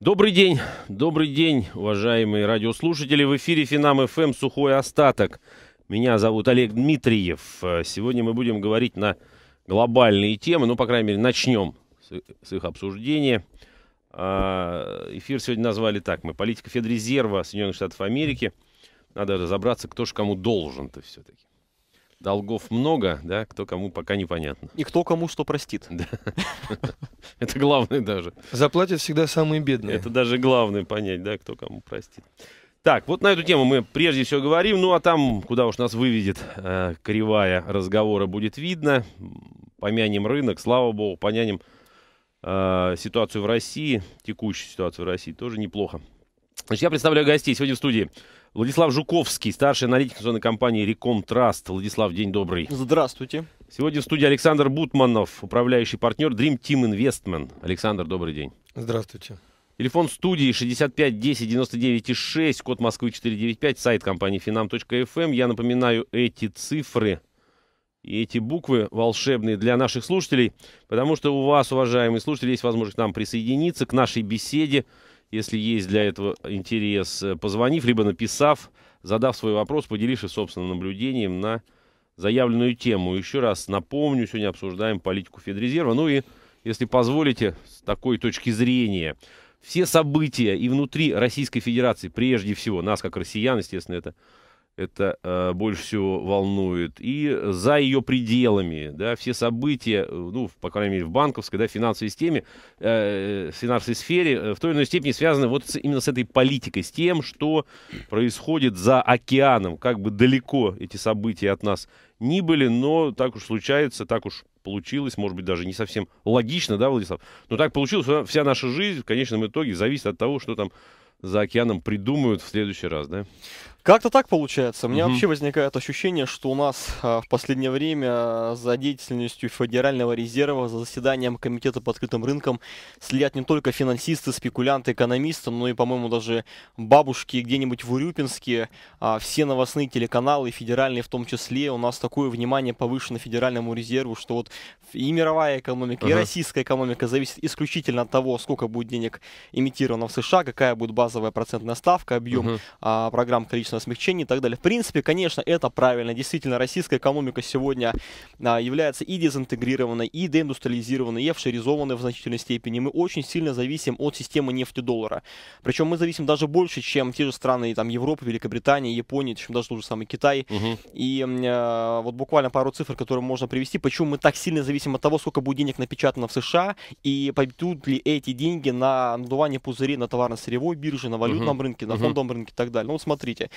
Добрый день, добрый день, уважаемые радиослушатели. В эфире Финам ФМ «Сухой остаток». Меня зовут Олег Дмитриев. Сегодня мы будем говорить на глобальные темы, ну, по крайней мере, начнем с их обсуждения. А, эфир сегодня назвали так мы. Политика Федрезерва Соединенных Штатов Америки. Надо разобраться, кто же кому должен-то все-таки долгов много, да, кто кому пока непонятно. И кто кому что простит. Да. Это главное даже. Заплатят всегда самые бедные. Это даже главное понять, да, кто кому простит. Так, вот на эту тему мы прежде всего говорим, ну а там, куда уж нас выведет э, кривая разговора, будет видно. Помянем рынок, слава богу, помянем э, ситуацию в России, текущую ситуацию в России, тоже неплохо. Значит, я представляю гостей сегодня в студии. Владислав Жуковский, старший аналитик инвестиционной компании «Реком Траст». Владислав, день добрый. Здравствуйте. Сегодня в студии Александр Бутманов, управляющий партнер Dream Team Investment. Александр, добрый день. Здравствуйте. Телефон студии 65 10 99 6, код Москвы 495, сайт компании finam.fm. Эм. Я напоминаю эти цифры и эти буквы волшебные для наших слушателей, потому что у вас, уважаемые слушатели, есть возможность к нам присоединиться, к нашей беседе если есть для этого интерес, э, позвонив, либо написав, задав свой вопрос, поделившись собственным наблюдением на заявленную тему. Еще раз напомню, сегодня обсуждаем политику Федрезерва. Ну и, если позволите, с такой точки зрения, все события и внутри Российской Федерации, прежде всего, нас как россиян, естественно, это это э, больше всего волнует. И за ее пределами, да, все события, э, ну, по крайней мере, в банковской, да, финансовой системе, э, финансовой сфере, э, в той или иной степени связаны вот с, именно с этой политикой, с тем, что происходит за океаном, как бы далеко эти события от нас ни были, но так уж случается, так уж получилось, может быть, даже не совсем логично, да, Владислав, но так получилось, вся наша жизнь в конечном итоге зависит от того, что там за океаном придумают в следующий раз, да? Как-то так получается. У меня угу. вообще возникает ощущение, что у нас а, в последнее время а, за деятельностью Федерального резерва, за заседанием Комитета по открытым рынкам следят не только финансисты, спекулянты, экономисты, но и, по-моему, даже бабушки где-нибудь в Урюпинске. А, все новостные телеканалы, федеральные в том числе, у нас такое внимание повышено Федеральному резерву, что вот и мировая экономика, угу. и российская экономика зависит исключительно от того, сколько будет денег имитировано в США, какая будет базовая процентная ставка, объем угу. программ, количества количество смягчений и так далее. В принципе, конечно, это правильно. Действительно, российская экономика сегодня а, является и дезинтегрированной, и деиндустриализированной, и офшеризованной в значительной степени. Мы очень сильно зависим от системы нефти-доллара. Причем мы зависим даже больше, чем те же страны там, Европы, Великобритании, Японии, чем даже тот же самый Китай. Угу. И э, вот буквально пару цифр, которые можно привести, почему мы так сильно зависим от того, сколько будет денег напечатано в США, и пойдут ли эти деньги на надувание пузырей на товарно-сырьевой бирже, на валютном угу. рынке, на угу. фондовом рынке и так далее. Ну вот смотрите,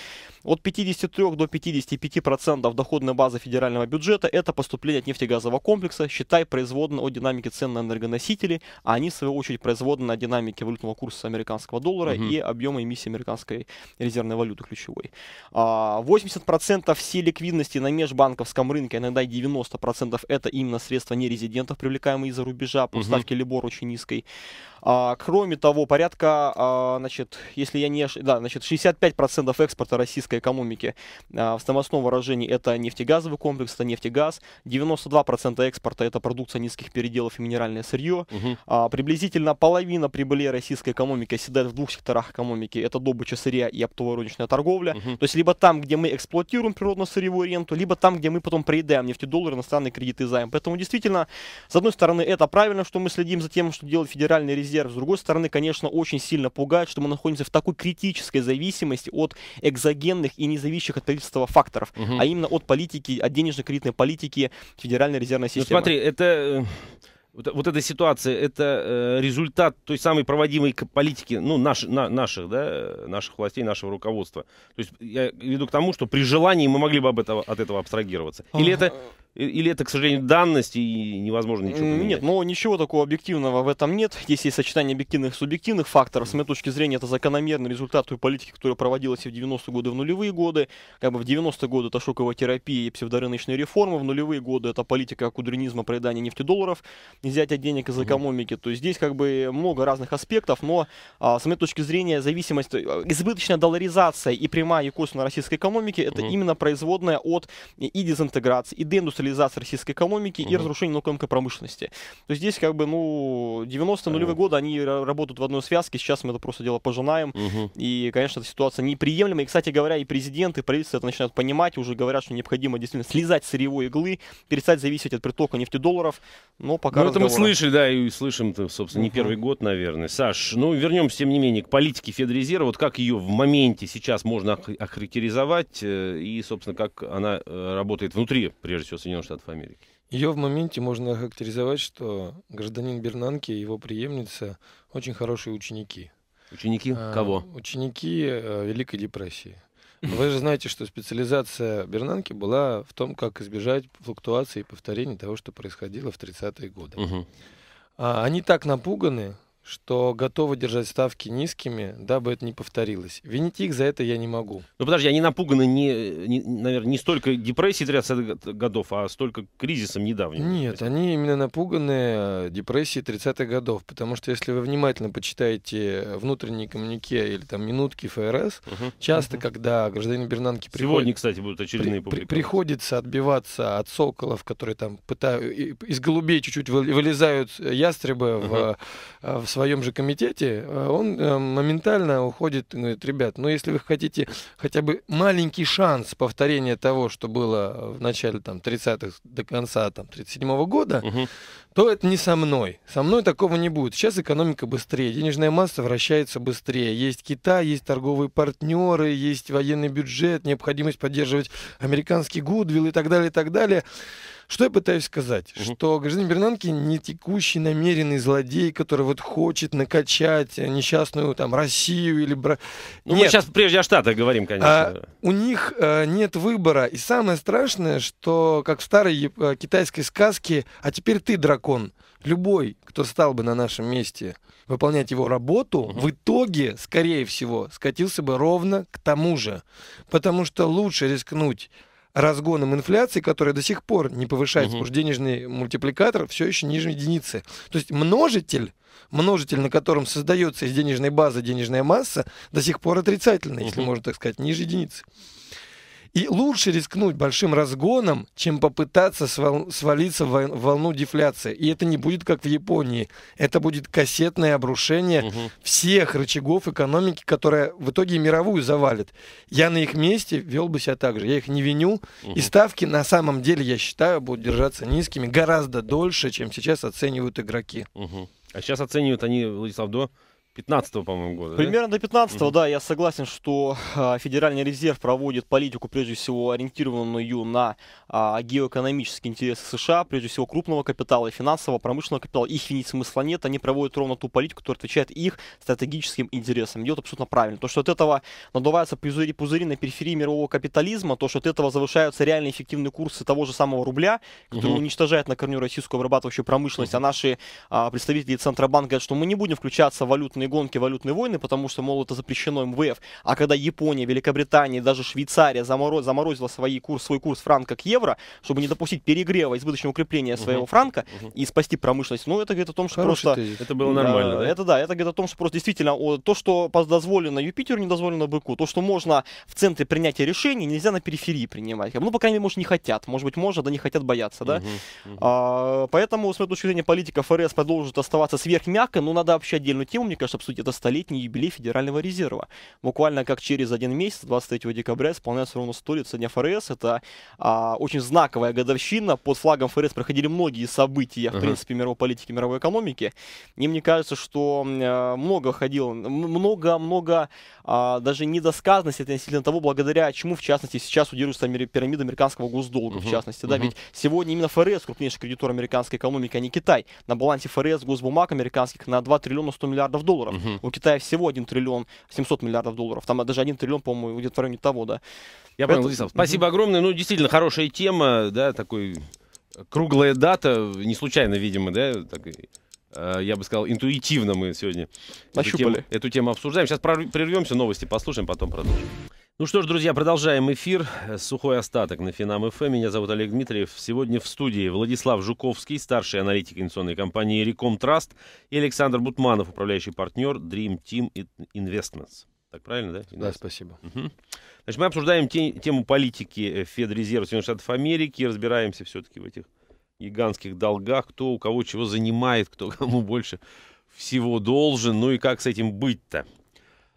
от 53 до 55% доходной базы федерального бюджета – это поступление от нефтегазового комплекса, считай, производно от динамики цен на энергоносители, а они, в свою очередь, производны от динамики валютного курса американского доллара угу. и объема эмиссии американской резервной валюты ключевой. 80% а, всей ликвидности на межбанковском рынке, а иногда 90% – это именно средства нерезидентов, привлекаемые из-за рубежа по угу. ставке Либор очень низкой. А, кроме того, порядка, а, значит, если я не да, значит, 65% экспорта российской экономики а, в самосном выражении это нефтегазовый комплекс, это нефтегаз, 92% экспорта это продукция низких переделов и минеральное сырье, угу. а, приблизительно половина прибыли российской экономики оседает в двух секторах экономики, это добыча сырья и оптово-розничная торговля, угу. то есть либо там, где мы эксплуатируем природно-сырьевую ренту, либо там, где мы потом проедаем нефтедоллары, иностранные кредиты и займ. Поэтому действительно, с одной стороны, это правильно, что мы следим за тем, что делает федеральный резерв, резерв. С другой стороны, конечно, очень сильно пугает, что мы находимся в такой критической зависимости от экзогенных и независимых от правительства факторов, угу. а именно от политики, от денежно-кредитной политики Федеральной резервной ну, системы. Ну, смотри, это э, вот, вот эта ситуация, это э, результат той самой проводимой политики, ну, наш, на, наших, да, наших властей, нашего руководства. То есть я веду к тому, что при желании мы могли бы об этого, от этого абстрагироваться. Или это, или это, к сожалению, данность и невозможно ничего поменять? Нет, но ничего такого объективного в этом нет. Здесь есть сочетание объективных и субъективных факторов. С моей точки зрения, это закономерный результат той политики, которая проводилась и в 90-е годы, в нулевые годы. Как бы в 90-е годы это шоковая терапия и псевдорыночные реформы, в нулевые годы это политика кудринизма, проедания нефтедолларов нельзя взять денег из экономики. То есть здесь как бы много разных аспектов, но а, с моей точки зрения зависимость, э, избыточная долларизация и прямая и косвенная российской экономики, это именно производная от и дезинтеграции, и деиндустриализации российской экономики, и разрушения наукомской промышленности. То есть здесь как бы, ну, 90-е нулевые годы, они работают в одной связке, сейчас мы это просто дело пожинаем, и, конечно, эта ситуация неприемлема. И, кстати говоря, и президент, и правительство это начинают понимать, уже говорят, что необходимо действительно слезать с сырьевой иглы, перестать зависеть от притока нефтедолларов, но пока... Но это мы слышали, да, и слышим, -то, собственно, не первый год, наверное. Саш, ну, вернемся, тем не менее, к политике Федрезерва. Вот как ее в моменте сейчас можно охарактеризовать э, и, собственно, как она э, работает внутри, прежде всего, Соединенных Штатов Америки? Ее в моменте можно охарактеризовать, что гражданин Бернанки и его преемница очень хорошие ученики. Ученики а, кого? Ученики э, Великой депрессии. Вы же знаете, что специализация Бернанки была в том, как избежать флуктуации и повторений того, что происходило в 30-е годы. Угу. А, они так напуганы, что готовы держать ставки низкими, дабы это не повторилось. Винить их за это я не могу. Ну подожди, они напуганы, не, не, наверное, не столько депрессией 30-х годов, а столько кризисом недавним. Нет, они именно напуганы э, депрессией 30-х годов, потому что если вы внимательно почитаете э, внутренние коммунике или там минутки ФРС, угу, часто, угу. когда гражданин Бернанки приходит... Сегодня, кстати, будут очередные при, Приходится отбиваться от соколов, которые там пытают... Из голубей чуть-чуть вылезают э, ястребы угу. в, в своем же комитете, э, он э, моментально уходит и говорит, ребят, ну если вы хотите хотя бы маленький шанс повторения того, что было в начале там 30-х до конца там 37-го года, угу. то это не со мной. Со мной такого не будет. Сейчас экономика быстрее, денежная масса вращается быстрее. Есть Китай, есть торговые партнеры, есть военный бюджет, необходимость поддерживать американский Гудвилл и так далее, и так далее. Что я пытаюсь сказать? Угу. Что гражданин Бернанки не текущий намеренный злодей, который вот хочет накачать несчастную там Россию или... Бра... Ну, нет. мы сейчас прежде о Штатах говорим, а, конечно. А, у них а, нет выбора. И самое страшное, что как в старой а, китайской сказке, а теперь ты дракон. Любой, кто стал бы на нашем месте выполнять его работу, угу. в итоге, скорее всего, скатился бы ровно к тому же. Потому что лучше рискнуть разгоном инфляции, которая до сих пор не повышается, угу. потому что денежный мультипликатор все еще ниже единицы. То есть множитель, множитель, на котором создается из денежной базы денежная масса, до сих пор отрицательный, угу. если можно так сказать, ниже единицы. И лучше рискнуть большим разгоном, чем попытаться свал свалиться в волну дефляции. И это не будет как в Японии. Это будет кассетное обрушение угу. всех рычагов экономики, которая в итоге мировую завалит. Я на их месте вел бы себя так же. Я их не виню. Угу. И ставки, на самом деле, я считаю, будут держаться низкими гораздо дольше, чем сейчас оценивают игроки. Угу. А сейчас оценивают они, Владислав, до... 15-го, по-моему, года. Примерно да? до 15-го, угу. да, я согласен, что а, Федеральный резерв проводит политику, прежде всего, ориентированную на э, геоэкономические интересы США, прежде всего, крупного капитала и финансового, промышленного капитала. Их винить смысла нет, они проводят ровно ту политику, которая отвечает их стратегическим интересам. Идет абсолютно правильно. То, что от этого надуваются пузыри, пузыри на периферии мирового капитализма, то, что от этого завышаются реально эффективные курсы того же самого рубля, который угу. уничтожает на корню российскую обрабатывающую промышленность, угу. а наши э, представители Центробанка говорят, что мы не будем включаться в валютные валютные гонки, валютные войны, потому что, мол, это запрещено МВФ. А когда Япония, Великобритания, даже Швейцария замороз, заморозила свои курс, свой курс франка к евро, чтобы не допустить перегрева, избыточного укрепления своего угу. франка угу. и спасти промышленность, ну, это говорит о том, что Хороший просто... Ты. Это было нормально, да, да? Это да, это говорит о том, что просто действительно о, то, что дозволено Юпитеру, не дозволено быку, то, что можно в центре принятия решений, нельзя на периферии принимать. Ну, по крайней мере, может, не хотят. Может быть, можно, да не хотят бояться, да? Угу. Угу. А, поэтому, с моей точки зрения, политика ФРС продолжит оставаться сверхмягко, но надо вообще отдельную тему, мне кажется, наш обсудит это столетний юбилей Федерального резерва. Буквально как через один месяц, 23 декабря, исполняется ровно 100 лет со дня ФРС. Это а, очень знаковая годовщина. Под флагом ФРС проходили многие события, в принципе, мировой политики, мировой экономики. И мне кажется, что э, много ходило, много-много а, даже недосказанности относительно того, благодаря чему, в частности, сейчас удерживается пирамида американского госдолга, uh-huh. в частности. Да, uh-huh. ведь сегодня именно ФРС крупнейший кредитор американской экономики, а не Китай. На балансе ФРС госбумаг американских на 2 триллиона 100 миллиардов долларов долларов. Угу. У Китая всего 1 триллион 700 миллиардов долларов. Там даже 1 триллион, по-моему, где-то в районе того, да. Я понял, Владислав. Угу. Спасибо огромное. Ну, действительно, хорошая тема, да, такой круглая дата, не случайно, видимо, да, так, э, я бы сказал, интуитивно мы сегодня Нащупали. эту тему, эту тему обсуждаем. Сейчас прервемся, новости послушаем, потом продолжим. Ну что ж, друзья, продолжаем эфир. Сухой остаток на Финам ФМ. Эм. Меня зовут Олег Дмитриев. Сегодня в студии Владислав Жуковский, старший аналитик инвестиционной компании Реком Траст, и Александр Бутманов, управляющий партнер Dream Team Investments. Так правильно, да? Да, спасибо. Угу. Значит, мы обсуждаем те, тему политики э, Федрезерва Соединенных Штатов Америки, разбираемся все-таки в этих гигантских долгах, кто у кого чего занимает, кто кому больше всего должен, ну и как с этим быть-то.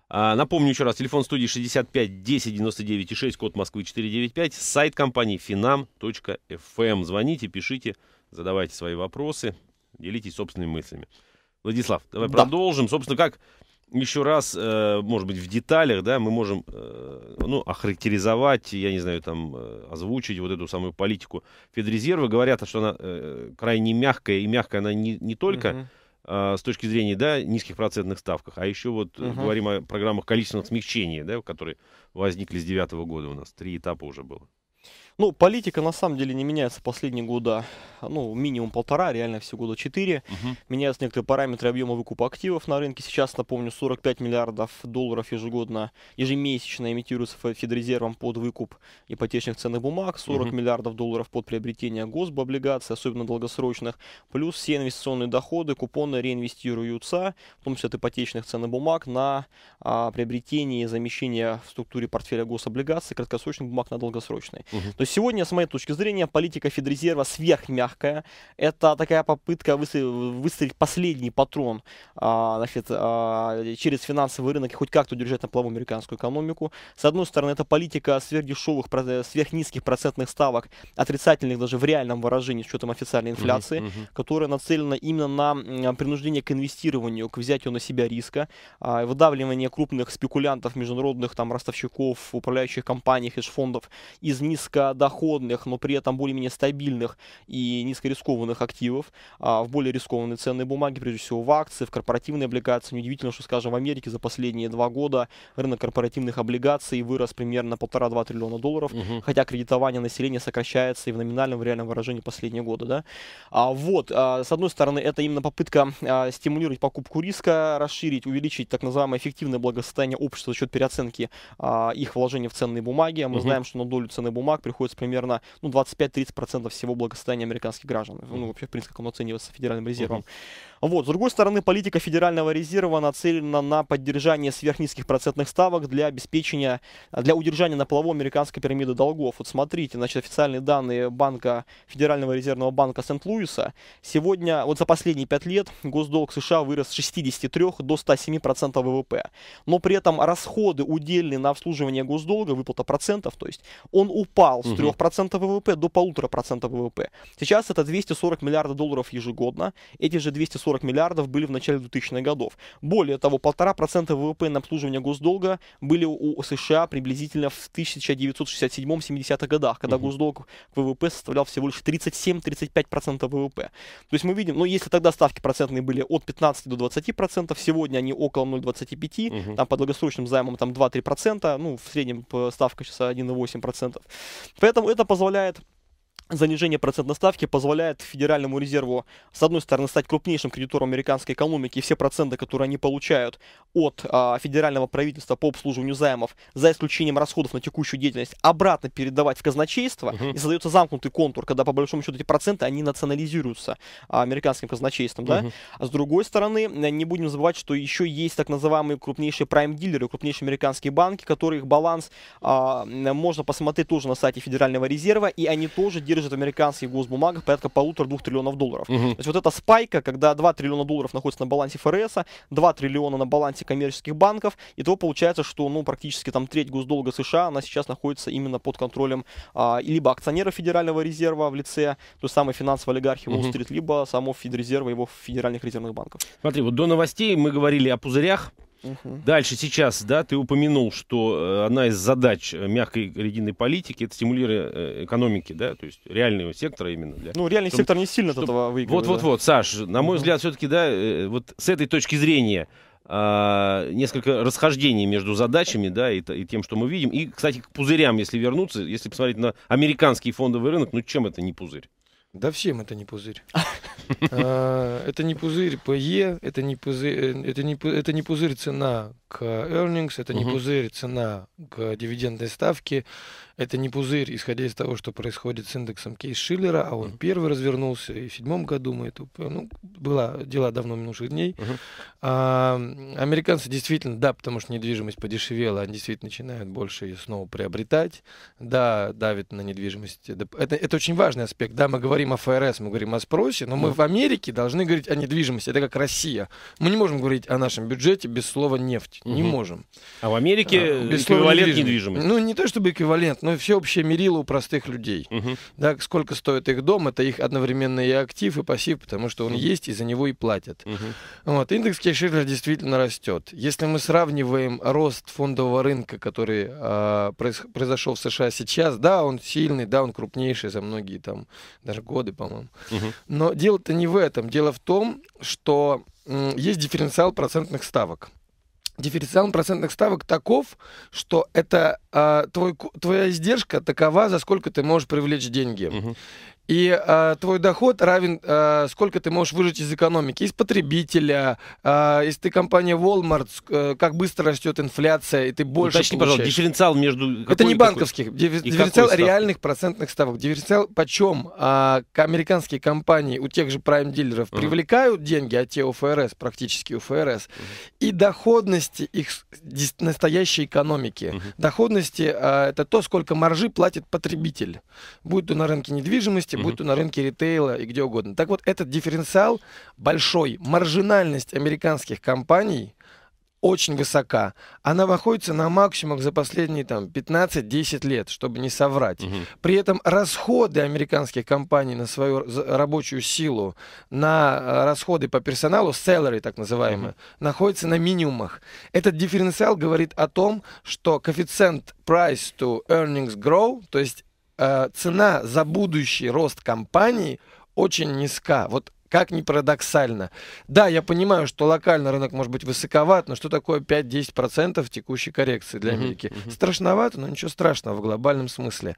А, напомню еще раз, телефон студии 65 10 99 и 6, код Москвы 495, сайт компании finam.fm. Эм. Звоните, пишите, задавайте свои вопросы, делитесь собственными мыслями. Владислав, давай да. продолжим. Собственно, как еще раз, э, может быть, в деталях, да, мы можем, э, ну, охарактеризовать, я не знаю, там, э, озвучить вот эту самую политику Федрезерва. Говорят, что она крайне мягкая, и мягкая она не, не только... Угу а, с точки зрения да, низких процентных ставках, а еще вот угу. говорим о программах количественного смягчения, да, которые возникли с 2009 года у нас. Три этапа уже было. Ну, политика на самом деле не меняется последние года, ну, минимум полтора, реально все года четыре. Угу. Меняются некоторые параметры объема выкупа активов на рынке. Сейчас, напомню, 45 миллиардов долларов ежегодно, ежемесячно имитируется Федрезервом под выкуп ипотечных ценных бумаг, 40 угу. миллиардов долларов под приобретение госбоблигаций, особенно долгосрочных, плюс все инвестиционные доходы, купоны реинвестируются, в том числе от ипотечных ценных бумаг, на а, приобретение и замещение в структуре портфеля гособлигаций краткосрочных бумаг на долгосрочные. Угу есть сегодня, с моей точки зрения, политика Федрезерва сверхмягкая. Это такая попытка выстрелить последний патрон а, значит, а, через финансовый рынок и хоть как-то удержать на плаву американскую экономику. С одной стороны, это политика сверхдешевых, сверхнизких процентных ставок, отрицательных даже в реальном выражении с учетом официальной инфляции, uh-huh, которая нацелена именно на принуждение к инвестированию, к взятию на себя риска, а, выдавливание крупных спекулянтов, международных там ростовщиков, управляющих компаний, хедж-фондов из низко доходных, но при этом более-менее стабильных и низкорискованных активов а, в более рискованные ценные бумаги, прежде всего в акции, в корпоративные облигации. Неудивительно, что, скажем, в Америке за последние два года рынок корпоративных облигаций вырос примерно полтора-два триллиона долларов, угу. хотя кредитование населения сокращается и в номинальном, в реальном выражении последние годы. Да? А, вот, а, с одной стороны, это именно попытка а, стимулировать покупку риска, расширить, увеличить так называемое эффективное благосостояние общества за счет переоценки а, их вложений в ценные бумаги. Мы угу. знаем, что на долю ценных бумаг приходит приходится примерно ну, 25-30% всего благосостояния американских граждан. Ну, вообще, в принципе, как он оценивается Федеральным резервом. Uh-huh. Вот. С другой стороны, политика Федерального резерва нацелена на поддержание сверхнизких процентных ставок для обеспечения, для удержания на плаву американской пирамиды долгов. Вот смотрите, значит, официальные данные банка, Федерального резервного банка Сент-Луиса. Сегодня, вот за последние 5 лет, госдолг США вырос с 63 до 107% процентов ВВП. Но при этом расходы, удельные на обслуживание госдолга, выплата процентов, то есть, он упал с угу. с 3% ВВП до 1,5% ВВП. Сейчас это 240 миллиардов долларов ежегодно. Эти же 240 миллиардов были в начале 2000-х годов. Более того, 1,5% ВВП на обслуживание госдолга были у США приблизительно в 1967-70-х годах, когда угу. госдолг ВВП составлял всего лишь 37-35% ВВП. То есть мы видим, ну если тогда ставки процентные были от 15 до 20%, сегодня они около 0,25, угу. там по долгосрочным займам там 2-3%, ну в среднем ставка сейчас 1,8%. Поэтому это позволяет Занижение процентной ставки позволяет Федеральному резерву, с одной стороны, стать крупнейшим кредитором американской экономики, и все проценты, которые они получают от а, федерального правительства по обслуживанию займов, за исключением расходов на текущую деятельность, обратно передавать в казначейство, угу. и создается замкнутый контур, когда, по большому счету, эти проценты, они национализируются а, американским казначейством. Угу. Да? А с другой стороны, э, не будем забывать, что еще есть так называемые крупнейшие прайм-дилеры, крупнейшие американские банки, которые их баланс а, можно посмотреть тоже на сайте Федерального резерва, и они тоже делают держит в американских госбумагах порядка полутора-двух триллионов долларов. Угу. То есть вот эта спайка, когда 2 триллиона долларов находится на балансе ФРС, 2 триллиона на балансе коммерческих банков, и то получается, что ну, практически там треть госдолга США, она сейчас находится именно под контролем а, либо акционеров Федерального резерва в лице той самой финансовой олигархии угу. Уолл-стрит, либо самого Федрезерва, его федеральных резервных банков. Смотри, вот до новостей мы говорили о пузырях, Угу. Дальше сейчас, да, ты упомянул, что э, одна из задач э, мягкой кредитной политики это стимулирование э, экономики, да, то есть реального сектора именно. Для, ну, реальный чтобы, сектор не сильно чтобы, от этого выигрывает. Вот-вот-вот, да. Саш, на мой угу. взгляд, все-таки, да, вот с этой точки зрения а, несколько расхождений между задачами, да, и, и тем, что мы видим. И, кстати, к пузырям, если вернуться, если посмотреть на американский фондовый рынок, ну чем это не пузырь? Да всем это не пузырь. А, это не пузырь ПЕ, это не пузырь, э, это не, пузырь цена к э, earnings, это не угу. пузырь цена к дивидендной ставке, это не пузырь, исходя из того, что происходит с индексом Кейс Шиллера, а он угу. первый развернулся, и в седьмом году мы это, ну, было дела давно минувших дней. Угу. А, американцы действительно, да, потому что недвижимость подешевела, они действительно начинают больше ее снова приобретать, да, давит на недвижимость. Это, это очень важный аспект, да, мы говорим о ФРС, мы говорим о спросе, но мы угу. в Америке должны говорить о недвижимости, это как Россия. Мы не можем говорить о нашем бюджете без слова нефть. Угу. Не можем. А в Америке а, эквивалент недвижимости. Ну, не то чтобы эквивалент, но всеобщее мерило у простых людей. Угу. Да, сколько стоит их дом, это их одновременно и актив, и пассив, потому что он угу. есть, и за него и платят. Угу. Вот, индекс Кешира действительно растет. Если мы сравниваем рост фондового рынка, который а, произошел в США сейчас, да, он сильный, да, он крупнейший за многие там даже годы, по-моему. Угу. Но дело-то не в этом. Дело в том, что есть дифференциал процентных ставок дифференциал процентных ставок таков, что это э, твой, твоя издержка такова, за сколько ты можешь привлечь деньги. Угу и э, твой доход равен, э, сколько ты можешь выжить из экономики, из потребителя, э, если ты компания Walmart, э, как быстро растет инфляция, и ты ну, больше Уточни, получаешь. пожалуйста, дифференциал между... Какой Это не банковских, какой? дифференциал реальных процентных ставок. Дифференциал почем э, американские компании у тех же прайм-дилеров uh-huh. привлекают деньги, а те у ФРС, практически у ФРС, uh-huh. и доходности их настоящей экономики. Uh-huh. Доходности э, это то, сколько маржи платит потребитель. Будь то на рынке недвижимости, месте, будь то на рынке ритейла и где угодно. Так вот, этот дифференциал большой, маржинальность американских компаний очень высока. Она находится на максимумах за последние там, 15-10 лет, чтобы не соврать. Угу. При этом расходы американских компаний на свою рабочую силу, на э, расходы по персоналу, salary так называемые, угу. находятся на минимумах. Этот дифференциал говорит о том, что коэффициент price to earnings grow, то есть Э, цена за будущий рост компании очень низка. Вот как ни парадоксально. Да, я понимаю, что локально рынок может быть высоковат, но что такое 5-10% текущей коррекции для Америки? Uh-huh, Страшновато, но ничего страшного в глобальном смысле.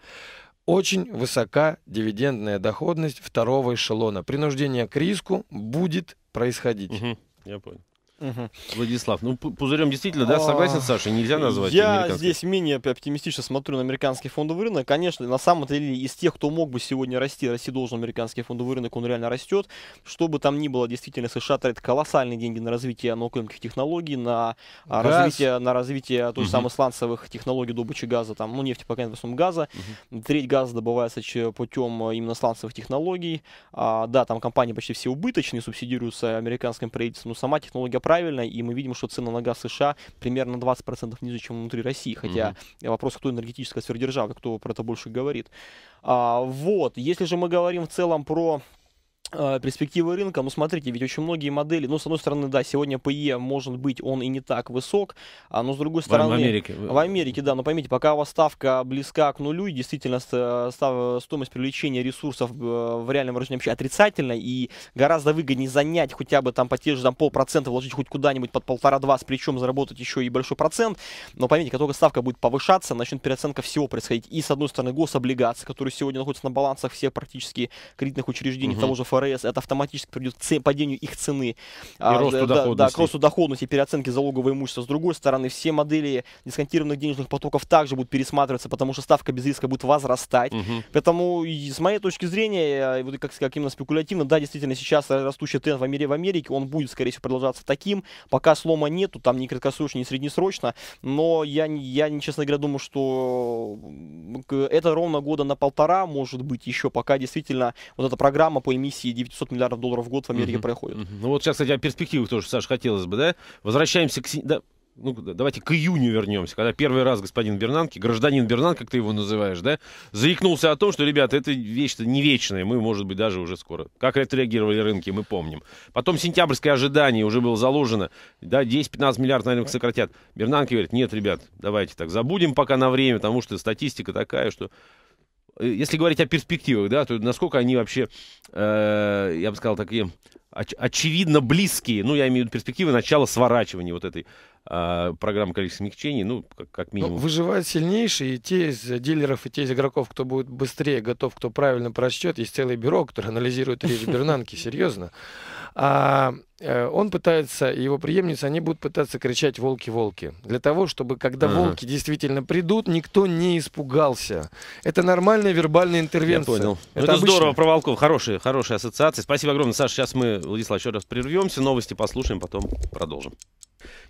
Очень высока дивидендная доходность второго эшелона. Принуждение к риску будет происходить. Uh-huh, я понял. Угу. Владислав, ну пузырем действительно, да, а, согласен, Саша, нельзя назвать Я здесь менее оптимистично смотрю на американский фондовый рынок. Конечно, на самом деле из тех, кто мог бы сегодня расти, расти должен американский фондовый рынок, он реально растет. Что бы там ни было, действительно, США тратит колоссальные деньги на развитие науковых технологий, на а, Газ. развитие, на развитие той угу. самой сланцевых технологий добычи газа, там, ну, нефти пока не в основном газа. Угу. Треть газа добывается путем э, именно сланцевых технологий. А, да, там компании почти все убыточные, субсидируются американским правительством, но сама технология правильно, и мы видим, что цена на газ США примерно 20% ниже, чем внутри России, хотя mm-hmm. вопрос, кто энергетическая сверхдержава, кто про это больше говорит. А, вот, если же мы говорим в целом про Э, перспективы рынка, ну смотрите, ведь очень многие модели, ну с одной стороны, да, сегодня PE может быть он и не так высок, а, но с другой стороны... В Америке. В Америке, да, но поймите, пока у вас ставка близка к нулю, и действительно став, стоимость привлечения ресурсов э, в реальном выражении вообще отрицательная и гораздо выгоднее занять хотя бы там по те же там полпроцента, вложить хоть куда-нибудь под полтора-два, с плечом заработать еще и большой процент, но поймите, как только ставка будет повышаться, начнет переоценка всего происходить, и с одной стороны гособлигации, которые сегодня находятся на балансах всех практически кредитных учреждений угу. того же ФРС, ФРС, это автоматически приведет к падению их цены. И а, росту да, доходности. Да, к росту доходности и переоценке залогового имущества. С другой стороны, все модели дисконтированных денежных потоков также будут пересматриваться, потому что ставка без риска будет возрастать. Угу. Поэтому, с моей точки зрения, э, вот как, как именно спекулятивно, да, действительно, сейчас растущий тренд в Америке, в Америке, он будет, скорее всего, продолжаться таким, пока слома нету, там ни краткосрочно, ни среднесрочно, но я, я честно говоря, думаю, что это ровно года на полтора, может быть, еще пока действительно вот эта программа по эмиссии и 900 миллиардов долларов в год в Америке uh-huh. проходит. Uh-huh. Ну вот сейчас, кстати, о перспективах тоже, Саша, хотелось бы, да? Возвращаемся к... Да, ну, давайте к июню вернемся, когда первый раз господин Бернанки, гражданин Бернан, как ты его называешь, да, заикнулся о том, что, ребята, это вещь-то не вечная, мы, может быть, даже уже скоро. Как отреагировали рынки, мы помним. Потом сентябрьское ожидание уже было заложено, да, 10-15 миллиардов, наверное, сократят. Бернанки говорит, нет, ребят, давайте так, забудем пока на время, потому что статистика такая, что Э, если говорить о перспективах, да, то насколько они вообще, э, я бы сказал, такие оч- очевидно близкие, ну, я имею в виду перспективы начала сворачивания вот этой э, программы количественных смягчений, ну, как, как ну, минимум. Ну, выживают сильнейшие, и те из э, дилеров, и те из игроков, кто будет быстрее готов, кто правильно просчет. Есть целое бюро, которое анализирует речь Бернанки, серьезно. А Э, он пытается, его преемница, они будут пытаться кричать «волки-волки», для того, чтобы, когда ага. волки действительно придут, никто не испугался. Это нормальная вербальная интервенция. Я понял. Это, ну, это здорово про волков, хорошие, хорошие ассоциации. Спасибо огромное, Саша. Сейчас мы, Владислав, еще раз прервемся, новости послушаем, потом продолжим.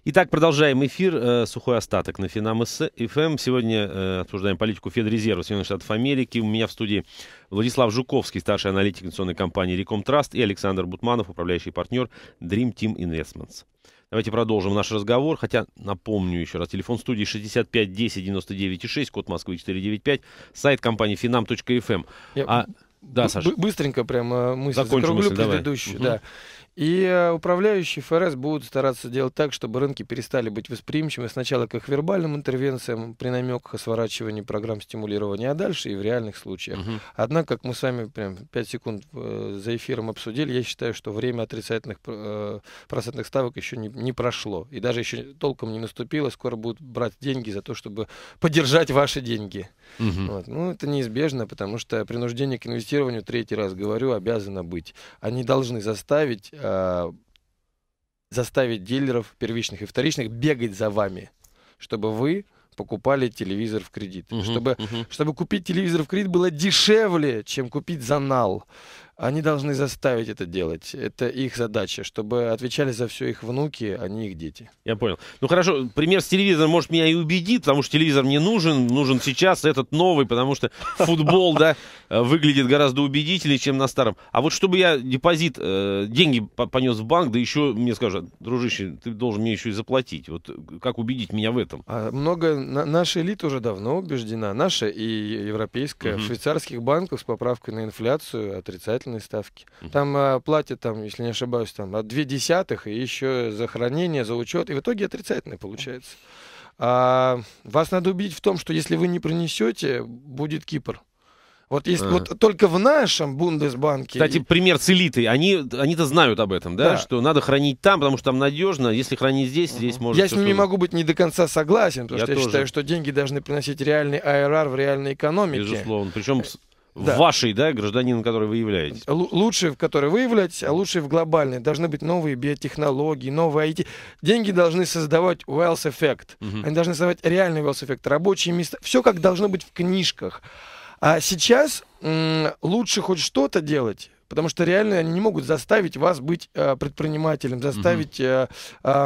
Итак, продолжаем эфир. Э, Сухой остаток на Финам ФМ. Эм. Сегодня э, обсуждаем политику Федрезерва Соединенных Штатов Америки. У меня в студии Владислав Жуковский, старший аналитик инвестиционной компании Реком Траст, и Александр Бутманов, управляющий партнер Dream Team Investments. Давайте продолжим наш разговор, хотя напомню еще раз, телефон студии 65 10 99 6, код Москвы 495, сайт компании finam.fm. Эм. Я... А... Да, Саша. Быстренько прям мысль Закончу закруглю мысль, предыдущую. Давай. Да. И э, управляющие ФРС будут стараться делать так, чтобы рынки перестали быть восприимчивы сначала к их вербальным интервенциям при намеках о сворачивании программ стимулирования, а дальше и в реальных случаях. Угу. Однако, как мы с вами прям 5 секунд э, за эфиром обсудили, я считаю, что время отрицательных э, процентных ставок еще не, не прошло. И даже еще толком не наступило. Скоро будут брать деньги за то, чтобы поддержать ваши деньги. Угу. Вот. Ну, это неизбежно, потому что принуждение к инвестированию, третий раз говорю, обязано быть. Они должны заставить Э, заставить дилеров первичных и вторичных бегать за вами, чтобы вы покупали телевизор в кредит. Угу, чтобы, угу. чтобы купить телевизор в кредит было дешевле, чем купить за нал. Они должны заставить это делать. Это их задача, чтобы отвечали за все их внуки, а не их дети. Я понял. Ну хорошо, пример с телевизором, может, меня и убедит, потому что телевизор мне нужен, нужен сейчас этот новый, потому что футбол, да, выглядит гораздо убедительнее, чем на старом. А вот чтобы я депозит, э, деньги понес в банк, да еще мне скажут, дружище, ты должен мне еще и заплатить. Вот э, как убедить меня в этом? А много, наша элита уже давно убеждена, наша и европейская, угу. швейцарских банков с поправкой на инфляцию отрицательно обязательные ставки. Угу. Там э, платят, там, если не ошибаюсь, там, от две десятых, и еще за хранение, за учет. И в итоге отрицательное получается. А, вас надо убедить в том, что если вы не принесете, будет Кипр. Вот если вот только в нашем Бундесбанке. Кстати, пример с элитой. Они, они-то знают об этом, да? да? Что надо хранить там, потому что там надежно. Если хранить здесь, угу. здесь можно. Я с ними не могу быть не до конца согласен, потому я что я считаю, что деньги должны приносить реальный АРР в реальной экономике. Безусловно. Причем да. вашей, да, гражданин, который вы являетесь. Л- лучшие, в которой вы являетесь, а лучшие в глобальной. Должны быть новые биотехнологии, новые IT. Деньги должны создавать wealth effect. Угу. Они должны создавать реальный wealth effect, рабочие места. Все как должно быть в книжках. А сейчас лучше хоть что-то делать, Потому что реально они не могут заставить вас быть э, предпринимателем, заставить, э, э,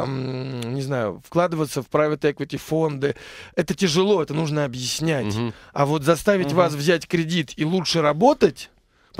э, не знаю, вкладываться в private equity фонды. Это тяжело, это нужно объяснять. Угу. А вот заставить угу. вас взять кредит и лучше работать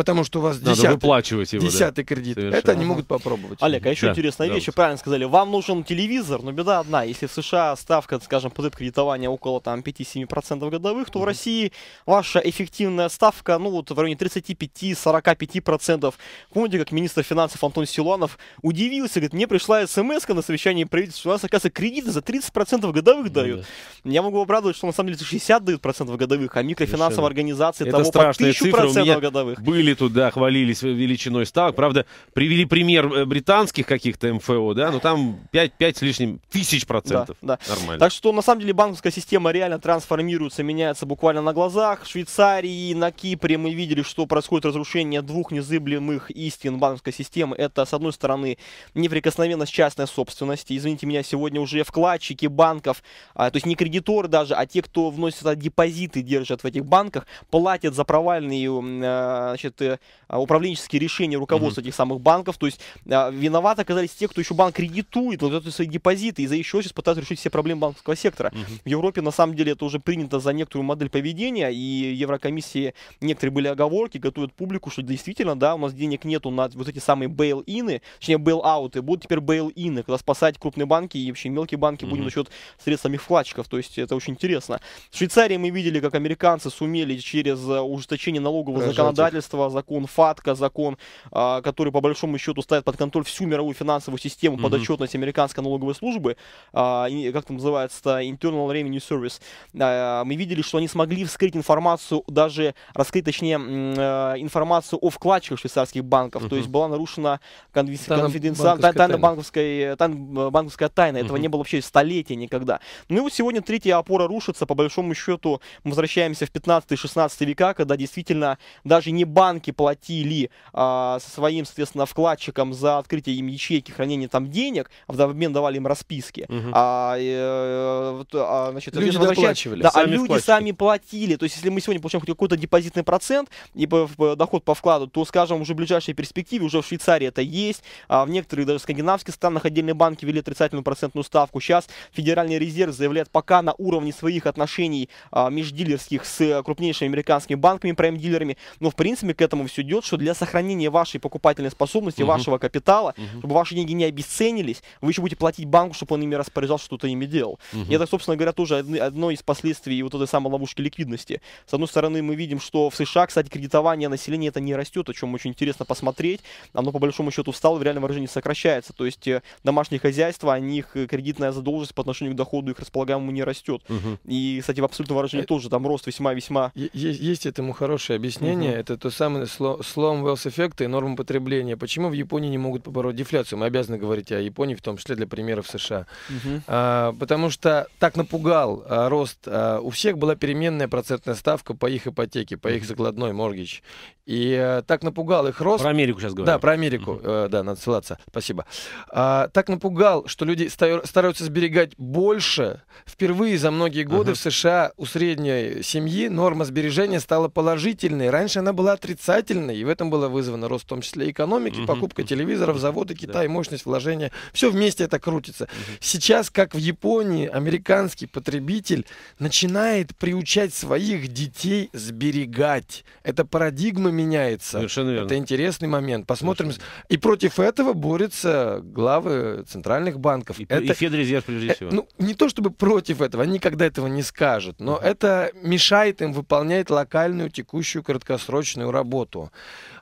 потому что у вас Надо десятый, выплачивать его, десятый да. кредит. Совершенно. Это они могут попробовать. Олег, а еще да, интересная да, вещь, да. правильно сказали, вам нужен телевизор, но беда одна, если в США ставка, скажем, по кредитования около там 5-7% годовых, то mm-hmm. в России ваша эффективная ставка, ну вот в районе 35-45%. Помните, как министр финансов Антон Силуанов удивился, говорит, мне пришла смс на совещании правительства, у нас, оказывается, кредиты за 30% годовых mm-hmm. дают. Я могу обрадовать, что на самом деле за 60 дают процентов годовых, а микрофинансовым организациям того по 1000% цифры. годовых. Были Привели туда, хвалились величиной ставок. Правда, привели пример э, британских каких-то МФО, да, но там 5, 5 с лишним тысяч процентов. Да, да. Нормально. Так что, на самом деле, банковская система реально трансформируется, меняется буквально на глазах. В Швейцарии, на Кипре мы видели, что происходит разрушение двух незыблемых истин банковской системы. Это, с одной стороны, неприкосновенность частной собственности. Извините меня, сегодня уже вкладчики банков, а, то есть не кредиторы даже, а те, кто вносят а, депозиты, держат в этих банках, платят за провальные а, значит, значит, э, а, управленческие решения руководства mm-hmm. этих самых банков. То есть а, виноваты оказались те, кто еще банк кредитует, вот это свои депозиты, и за еще сейчас пытаются решить все проблемы банковского сектора. Mm-hmm. В Европе, на самом деле, это уже принято за некоторую модель поведения, и Еврокомиссии некоторые были оговорки, готовят публику, что действительно, да, у нас денег нету на вот эти самые бейл-ины, точнее, бейл-ауты, будут теперь бейл-ины, когда спасать крупные банки и вообще мелкие банки mm-hmm. будем за счет средств самих вкладчиков, то есть это очень интересно. В Швейцарии мы видели, как американцы сумели через э, ужесточение налогового Рожать законодательства Финансово, закон ФАТКА, закон, э, который по большому счету ставит под контроль всю мировую финансовую систему mm-hmm. отчетность американской налоговой службы, э, как там называется, Internal Revenue Service. Э, мы видели, что они смогли вскрыть информацию, даже раскрыть, точнее, э, информацию о вкладчиках швейцарских банков. Mm-hmm. То есть была нарушена конфиденциальность, тайна э, э, банковская тайна. Этого mm-hmm. не было вообще столетия никогда. Ну и вот сегодня третья опора рушится, по большому счету мы возвращаемся в 15-16 века, когда действительно даже не банк банки платили а, со своим, соответственно, вкладчикам за открытие им ячейки хранения там денег, а в обмен давали им расписки. Угу. А, э, а, значит, люди доплачивали. Да, а сами а люди вкладчики. сами платили. То есть, если мы сегодня получаем хоть какой-то депозитный процент и по, по, доход по вкладу, то, скажем, уже в ближайшей перспективе, уже в Швейцарии это есть, а в некоторых даже скандинавских странах отдельные банки ввели отрицательную процентную ставку. Сейчас Федеральный резерв заявляет пока на уровне своих отношений а, междилерских с крупнейшими американскими банками, прайм-дилерами, но в принципе этому все идет, что для сохранения вашей покупательной способности, угу. вашего капитала, угу. чтобы ваши деньги не обесценились, вы еще будете платить банку, чтобы он ими распоряжался, что-то ими делал. Угу. И это, собственно говоря, тоже одно из последствий вот этой самой ловушки ликвидности. С одной стороны, мы видим, что в США, кстати, кредитование населения это не растет, о чем очень интересно посмотреть. Оно, по большому счету, встало в реальном выражении сокращается. То есть э, домашние хозяйства, у них э, кредитная задолженность по отношению к доходу их располагаемому не растет. Угу. И, кстати, в абсолютном выражении э, тоже там рост весьма-весьма. Есть, есть этому хорошее объяснение. Угу. Это то самое самый слом Велс-эффекта и нормы потребления. Почему в Японии не могут побороть дефляцию? Мы обязаны говорить о Японии, в том числе для примеров США. Угу. А, потому что так напугал а, рост. А, у всех была переменная процентная ставка по их ипотеке, по их закладной моргич. И а, так напугал их рост. Про Америку сейчас говорим. Да, про Америку. Угу. А, да, надо ссылаться. Спасибо. А, так напугал, что люди стараются сберегать больше. Впервые за многие годы угу. в США у средней семьи норма сбережения стала положительной. Раньше она была отрицательной отрицательный, и в этом было вызвано рост в том числе экономики, угу. покупка телевизоров, заводы Китая, да. мощность вложения. Все вместе это крутится. Угу. Сейчас, как в Японии, американский потребитель начинает приучать своих детей сберегать. Это парадигма меняется. Совершенно верно. Это интересный момент. Посмотрим. Совершенно. И против этого борются главы центральных банков. И, это... и Федрезерв, прежде э, всего. Ну, не то чтобы против этого, они никогда этого не скажут, но угу. это мешает им выполнять локальную текущую краткосрочную работу работу.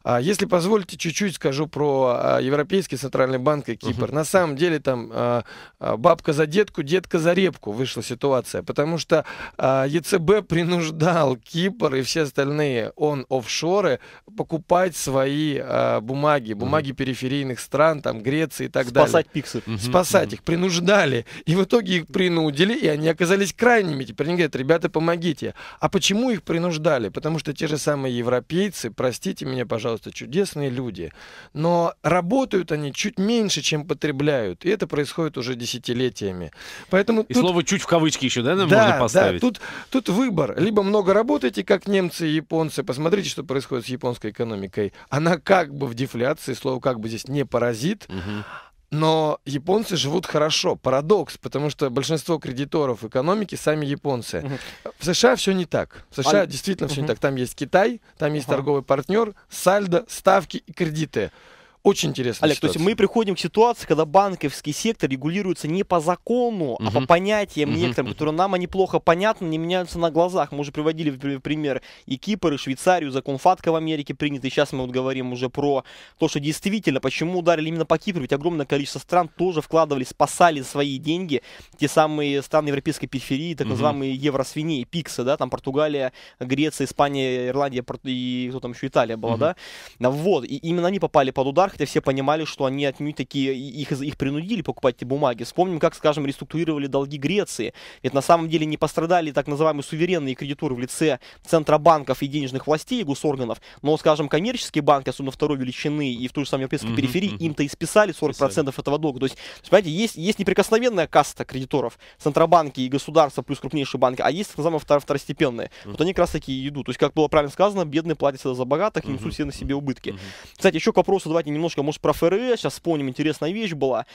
А, если позволите, чуть-чуть скажу про а, Европейский центральный банк и Кипр. Угу. На самом деле там а, бабка за детку, детка за репку вышла ситуация, потому что ЕЦБ принуждал Кипр и все остальные он офшоры покупать свои бумаги, бумаги угу. периферийных стран, там Греции и так Спасать далее. Спасать пиксы. Спасать угу. их, принуждали. И в итоге их принудили, и они оказались крайними. Теперь они говорят, ребята, помогите. А почему их принуждали? Потому что те же самые европейцы, простите меня, пожалуйста, просто чудесные люди. Но работают они чуть меньше, чем потребляют. И это происходит уже десятилетиями. Поэтому и тут... слово «чуть» в кавычки еще, да, нам да, можно поставить? Да, тут, тут выбор. Либо много работаете, как немцы и японцы. Посмотрите, что происходит с японской экономикой. Она как бы в дефляции, слово «как бы» здесь не паразит. Угу. Но японцы живут хорошо. Парадокс, потому что большинство кредиторов экономики сами японцы. В США все не так. В США а... действительно угу. все не так. Там есть Китай, там есть угу. торговый партнер, сальдо, ставки и кредиты. Очень интересно. Олег, ситуация. то есть мы приходим к ситуации, когда банковский сектор регулируется не по закону, угу. а по понятиям угу. некоторым, которые нам они плохо понятны, не меняются на глазах. Мы уже приводили в пример и Кипр, и Швейцарию, закон ФАТКа в Америке принят, и сейчас мы вот говорим уже про то, что действительно, почему ударили именно по Кипру, ведь огромное количество стран тоже вкладывали, спасали свои деньги, те самые страны европейской периферии, так угу. называемые евросвиней, пиксы, да, там Португалия, Греция, Испания, Ирландия, и кто там еще, Италия была, угу. да? Вот, и именно они попали под удар, хотя все понимали, что они отнюдь такие, их, их принудили покупать эти бумаги. Вспомним, как, скажем, реструктурировали долги Греции. Ведь на самом деле не пострадали так называемые суверенные кредиторы в лице Центробанков и денежных властей, и госорганов, но, скажем, коммерческие банки, особенно второй величины и в той же самой европейской mm-hmm, периферии, mm-hmm. им-то и списали 40% списали. этого долга. То есть, понимаете, есть, есть неприкосновенная каста кредиторов, Центробанки и государства плюс крупнейшие банки, а есть так называемые втор- второстепенные. Mm-hmm. Вот они как раз такие идут. То есть, как было правильно сказано, бедные платят за богатых и несут все на себе убытки. Mm-hmm. Кстати, еще к вопросу давайте немножко, может, про ФРС, сейчас вспомним, интересная вещь была.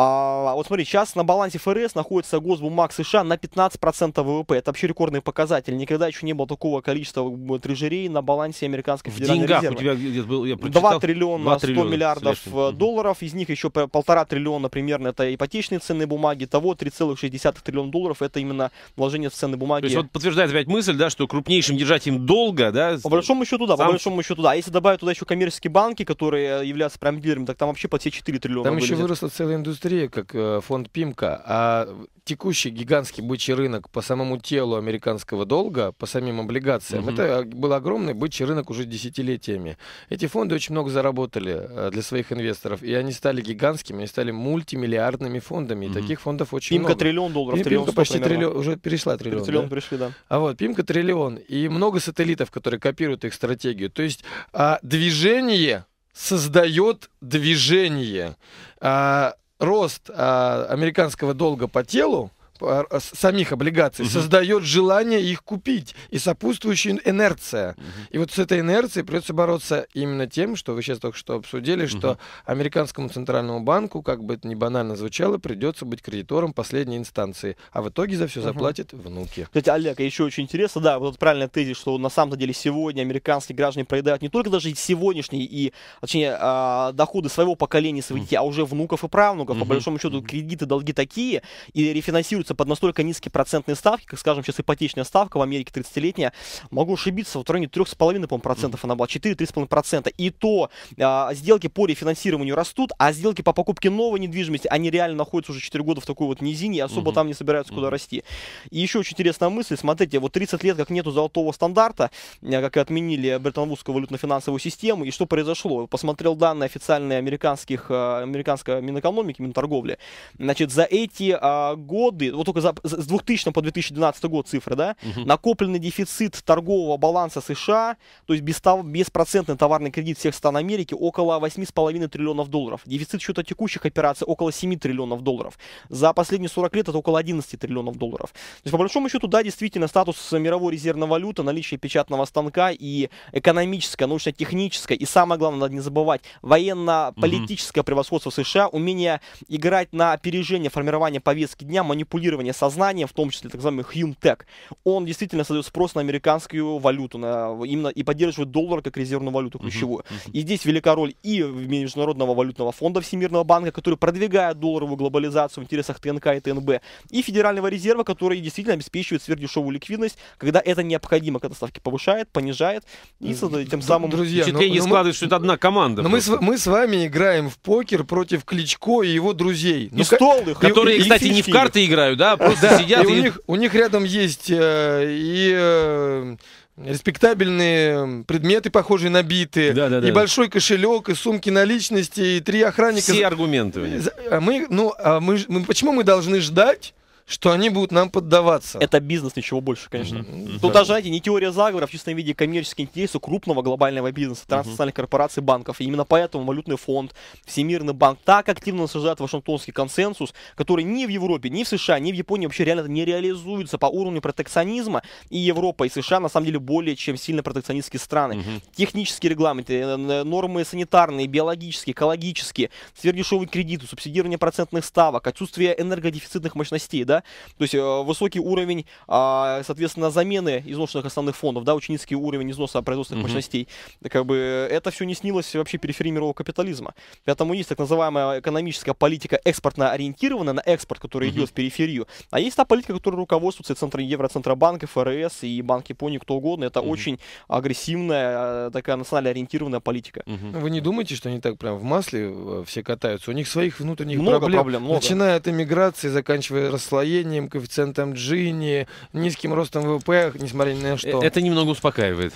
А, вот смотри, сейчас на балансе ФРС находится госбумаг США на 15% ВВП. Это вообще рекордный показатель. Никогда еще не было такого количества трежерей на балансе американской федеральной в деньгах резервы. у тебя где-то был, я 2 триллиона 2 100 триллиона, миллиардов э, долларов. Из них еще э, полтора триллиона примерно это ипотечные ценные бумаги. Того 3,6 триллиона долларов это именно вложение в ценные бумаги. То есть вот подтверждает опять мысль, да, что крупнейшим держать им долго, да? По большому счету, туда, Сам... по большому счету, да. Если добавить туда еще коммерческие банки, которые являются прям дилерами, так там вообще под все 4 триллиона. Там вылезет. еще выросла целая индустрия быстрее, как э, фонд Пимка, а текущий гигантский бычий рынок по самому телу американского долга, по самим облигациям, mm это был огромный бычий рынок уже десятилетиями. Эти фонды очень много заработали э, для своих инвесторов, и они стали гигантскими, они стали мультимиллиардными фондами, и mm таких фондов очень Пимка много. триллион долларов, и триллион Пимка почти примерно. триллион, уже перешла триллион. Триллион да? пришли, да. А вот, Пимка триллион, и много сателлитов, которые копируют их стратегию. То есть а, движение создает движение. А, рост а, американского долга по телу а, самих облигаций угу. создает желание их купить и сопутствующая инерция. Угу. И вот с этой инерцией придется бороться именно тем, что вы сейчас только что обсудили, угу. что американскому центральному банку, как бы это ни банально звучало, придется быть кредитором последней инстанции. А в итоге за все угу. заплатят внуки. Кстати, Олег, а еще очень интересно, да, вот правильная тезис, что на самом деле сегодня американские граждане проедают не только даже сегодняшние и, а, точнее, доходы своего поколения своих детей, а уже внуков и правнуков. Угу. По большому счету кредиты, долги такие, и рефинансируют торгуются под настолько низкие процентные ставки, как, скажем, сейчас ипотечная ставка в Америке 30-летняя, могу ошибиться, вот в районе 3,5 процентов она была, 4-3,5%. И то а, сделки по рефинансированию растут, а сделки по покупке новой недвижимости, они реально находятся уже 4 года в такой вот низине, и особо там не собираются куда расти. И еще очень интересная мысль, смотрите, вот 30 лет как нету золотого стандарта, э, как и отменили бреттон валютно-финансовую систему, и что произошло? Посмотрел данные официальные американских, э, американской Минэкономики, Минторговли. Значит, за эти а, годы, вот только за, с 2000 по 2012 год цифры, да, угу. накопленный дефицит торгового баланса США, то есть без, беспроцентный товарный кредит всех стран Америки около 8,5 триллионов долларов. Дефицит счета текущих операций около 7 триллионов долларов. За последние 40 лет это около 11 триллионов долларов. То есть, по большому счету, да, действительно, статус мировой резервной валюты, наличие печатного станка и экономическое, научно-техническое, и самое главное, надо не забывать, военно-политическое угу. превосходство США, умение играть на опережение формирования повестки дня, манипулировать моделирования сознания, в том числе так называемый Hume Tech, он действительно создает спрос на американскую валюту, на, именно и поддерживает доллар как резервную валюту ключевую. Uh-huh, uh-huh. И здесь велика роль и Международного валютного фонда Всемирного банка, который продвигает долларовую глобализацию в интересах ТНК и ТНБ, и Федерального резерва, который действительно обеспечивает сверхдешевую ликвидность, когда это необходимо, когда ставки повышает, понижает и создает тем самым... Друзья, ну, впечатление но, ну, складывает, мы, что это одна команда. Но мы с, мы с вами играем в покер против Кличко и его друзей. И ну, стол их. Которые, и, кстати, и не в карты играют, да, просто да. сидят. И, и... У, них, у них рядом есть э, и э, респектабельные предметы, похожие на биты, да, да, да. и большой кошелек, и сумки наличности, и три охранника. Все аргументы. У них. А мы, ну, а мы, мы, почему мы должны ждать? что они будут нам поддаваться. Это бизнес, ничего больше, конечно. Mm-hmm. Mm-hmm. Тут даже, знаете, не теория заговора, в чистом виде коммерческие интересы крупного глобального бизнеса, транснациональных mm-hmm. корпораций, банков. И именно поэтому валютный фонд, Всемирный банк так активно насаждает Вашингтонский консенсус, который ни в Европе, ни в США, ни в Японии вообще реально не реализуется по уровню протекционизма. И Европа, и США на самом деле более чем сильно протекционистские страны. Mm-hmm. Технические регламенты, э, э, нормы санитарные, биологические, экологические, сверхдешевые кредиты, субсидирование процентных ставок, отсутствие энергодефицитных мощностей, да, то есть э, высокий уровень, а, соответственно, замены изношенных основных фондов, да, очень низкий уровень износа производственных угу. мощностей, как бы э, это все не снилось вообще периферии мирового капитализма. Поэтому есть так называемая экономическая политика экспортно ориентированная на экспорт, который угу. идет в периферию, а есть та политика, которая руководствуется Центр Евроцентробанк, ФРС и Банк Японии, кто угодно, это угу. очень агрессивная э, такая национально ориентированная политика. Угу. Вы не думаете, что они так прям в масле все катаются? У них своих внутренних много проблем, проблем много. начиная от эмиграции, заканчивая расслоением настроением, коэффициентом Джини, низким ростом ВВП, несмотря ни на что. Э, это немного успокаивает.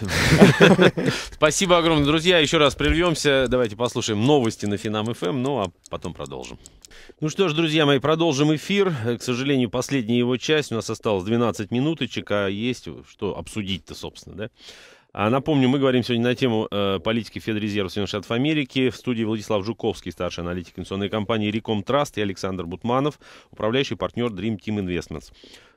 Спасибо огромное, друзья. Еще раз прервемся. Давайте послушаем новости на Финам ФМ, эм, ну а потом продолжим. Ну что ж, друзья мои, продолжим эфир. Э, к сожалению, последняя его часть. У нас осталось 12 минуточек, а есть что обсудить-то, собственно, да? А напомню, мы говорим сегодня на тему э, политики Федрезерва Соединенных Штатов Америки. В студии Владислав Жуковский, старший аналитик инвестиционной компании Реком Траст и Александр Бутманов, управляющий партнер Dream Team Investments.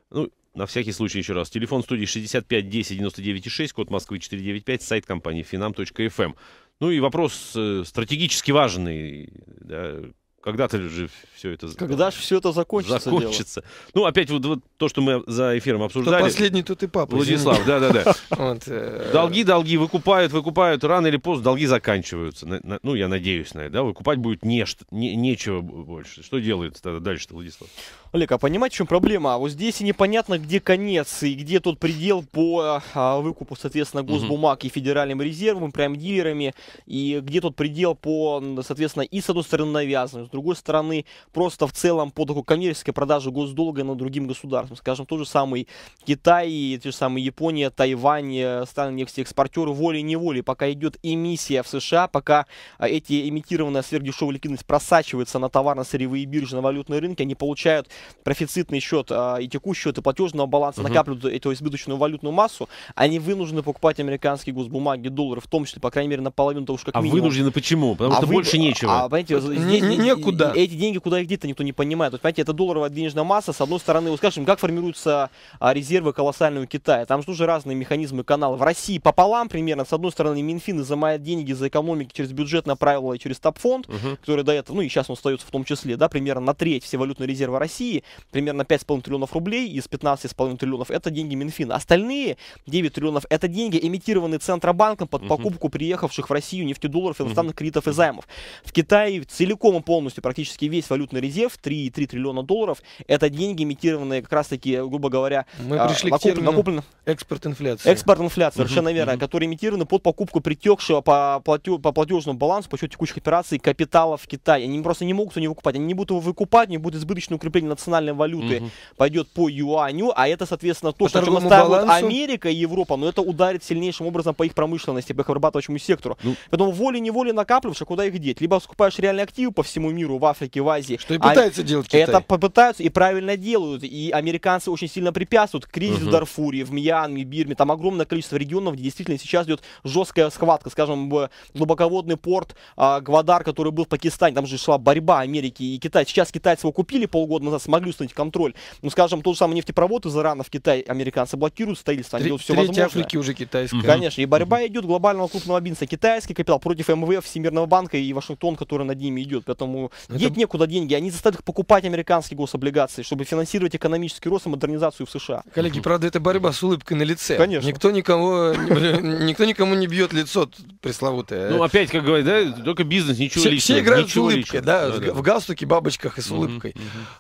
Ну, на всякий случай еще раз. Телефон студии 65 10 99 6, код Москвы 495, сайт компании finam.fm. Эм». Ну и вопрос э, стратегически важный. Да, когда-то же все это... Когда же все это закончится? Закончится. Дело? Ну, опять вот, вот то, что мы за эфиром обсуждали. Кто последний, тут и папа. Владислав, да-да-да. Э, долги, долги выкупают, выкупают. Рано или поздно долги заканчиваются. Ну, я надеюсь на это. Выкупать будет не, не, нечего больше. Что делается тогда дальше Владислав? Олег, а понимаете, в чем проблема? А вот здесь и непонятно, где конец и где тот предел по а, выкупу, соответственно, госбумаг и Федеральным резервам, и прям дилерами, и где тот предел по, соответственно, и с одной стороны навязанным, другой стороны, просто в целом по такой коммерческой продаже госдолга на другим государствам. Скажем, тот же самый Китай, те же самые Япония, Тайвань, э, страны нефтеэкспортеры волей-неволей, пока идет эмиссия в США, пока а, эти имитированная сверхдешевая ликвидность просачивается на товарно-сырьевые биржи, на валютные рынки, они получают профицитный счет а, и текущий счет, и платежного баланса, угу. накапливают эту избыточную валютную массу, они вынуждены покупать американские госбумаги, доллары, в том числе, по крайней мере, наполовину того, что как а минимум. А вынуждены почему? Потому а что вы... больше а, нечего. А, понимаете, здесь, не, не, куда? И, эти деньги куда их где то никто не понимает. Вот, понимаете, это долларовая денежная масса, с одной стороны, вот скажем, как формируются а, резервы колоссальные у Китая? Там же тоже разные механизмы канала. В России пополам примерно, с одной стороны, Минфин изымает деньги за экономики через бюджетное правило и через ТАП-фонд, угу. который до этого, ну и сейчас он остается в том числе, да, примерно на треть все валютные резервы России, примерно 5,5 триллионов рублей из 15,5 триллионов, это деньги Минфина. Остальные 9 триллионов, это деньги, эмитированные Центробанком под угу. покупку приехавших в Россию нефтедолларов, иностранных угу. кредитов и займов. В Китае целиком и полностью полностью практически весь валютный резерв, 3,3 триллиона долларов, это деньги, имитированные как раз-таки, грубо говоря, Мы а, пришли к накоплен... экспорт инфляции. Экспорт инфляции, совершенно верно, угу. которые имитированы под покупку притекшего по, платеж, по платежному балансу, по счету текущих операций капитала в Китае. Они просто не могут его выкупать. Они не будут его выкупать, не будет избыточное укрепление национальной валюты, пойдет по юаню, а это, соответственно, то, что оставит Америка и Европа, но это ударит сильнейшим образом по их промышленности, по их обрабатывающему сектору. Ну. Поэтому волей-неволей накапливаешь, а куда их деть? Либо скупаешь реальные активы по всему миру, миру, в Африке, в Азии. Что и пытаются а делать Китай. Это попытаются и правильно делают. И американцы очень сильно препятствуют кризису угу. в Дарфуре, в Мьянме, Бирме. Там огромное количество регионов, где действительно сейчас идет жесткая схватка. Скажем, глубоководный порт а, Гвадар, который был в Пакистане. Там же шла борьба Америки и Китая. Сейчас китайцы его купили полгода назад, смогли установить контроль. Ну, скажем, тот же самый нефтепровод из Ирана в Китай американцы блокируют строительство. Они Треть, делают все возможное. Африки уже китайская. Конечно. И борьба угу. идет глобального крупного бизнеса. Китайский капитал против МВФ, Всемирного банка и Вашингтон, который над ними идет. Поэтому поэтому ну, ну, Это... некуда деньги. Они заставят их покупать американские гособлигации, чтобы финансировать экономический рост и модернизацию в США. Коллеги, правда, это борьба с улыбкой на лице. Конечно. Никто никого, никто никому не бьет лицо пресловутое. Ну, опять, как говорят, да, только бизнес, ничего все, личного. Все играют с улыбкой, да, да, в галстуке, бабочках и с улыбкой.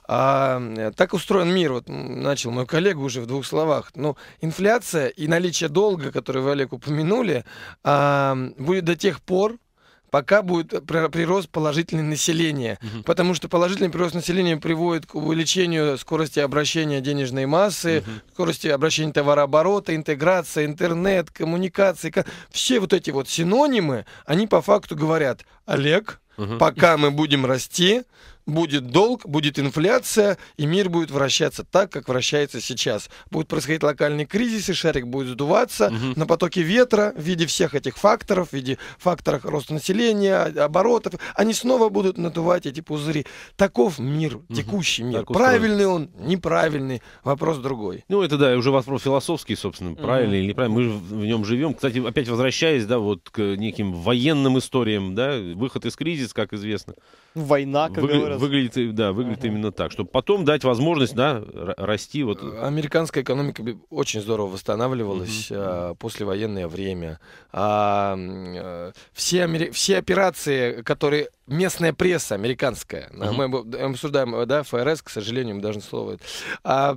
А, э, так устроен мир, вот начал мой коллега уже в двух словах. Но ну, инфляция и наличие долга, который вы, Олег, упомянули, а, будет до тех пор, пока будет э, прирост положительного населения, угу. потому что положительный прирост населения приводит к увеличению скорости обращения денежной массы, угу. скорости обращения товарооборота, интеграция, интернет, коммуникации. Все вот эти вот синонимы, они по факту говорят, Олег, угу. пока мы будем расти, будет долг, будет инфляция, и мир будет вращаться так, как вращается сейчас. Будет происходить локальный кризис, и шарик будет сдуваться угу. на потоке ветра в виде всех этих факторов, в виде факторов роста населения, а, оборотов. Они снова будут надувать эти пузыри. Таков мир, угу. текущий мир. Правильный он, неправильный, вопрос другой. Ну, это да, уже вопрос философский, собственно, угу. правильный или неправильный. Мы в нем живем. Кстати, опять возвращаясь, да, вот к неким военным историям, да, выход из кризиса, как известно война, как Вы, говорят. Выглядит, да, выглядит uh-huh. именно так, чтобы потом дать возможность, да, расти. Вот. Американская экономика очень здорово восстанавливалась uh-huh. а, послевоенное время. А, а, все, все операции, которые местная пресса американская, uh-huh. мы обсуждаем, да, ФРС, к сожалению, мы должны слово... А,